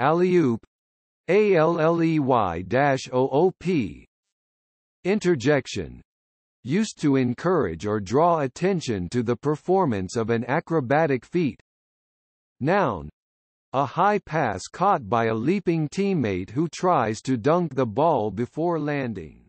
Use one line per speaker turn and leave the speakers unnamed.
Alley-oop oop Interjection used to encourage or draw attention to the performance of an acrobatic feat. Noun a high pass caught by a leaping teammate who tries to dunk the ball before landing.